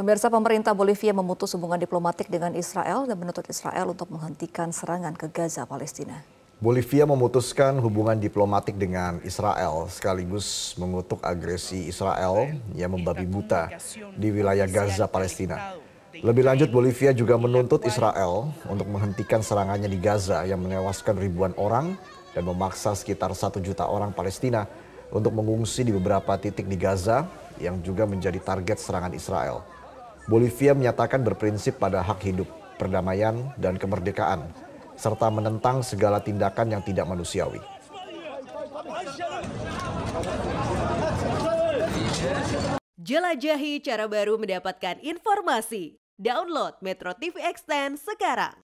Pemirsa pemerintah Bolivia memutus hubungan diplomatik dengan Israel dan menuntut Israel untuk menghentikan serangan ke Gaza, Palestina. Bolivia memutuskan hubungan diplomatik dengan Israel sekaligus mengutuk agresi Israel yang membabi buta di wilayah Gaza, Palestina. Lebih lanjut, Bolivia juga menuntut Israel untuk menghentikan serangannya di Gaza yang menewaskan ribuan orang dan memaksa sekitar satu juta orang Palestina untuk mengungsi di beberapa titik di Gaza yang juga menjadi target serangan Israel. Bolivia menyatakan berprinsip pada hak hidup, perdamaian, dan kemerdekaan, serta menentang segala tindakan yang tidak manusiawi. Jelajahi cara baru mendapatkan informasi. Download Metro TV Extend sekarang.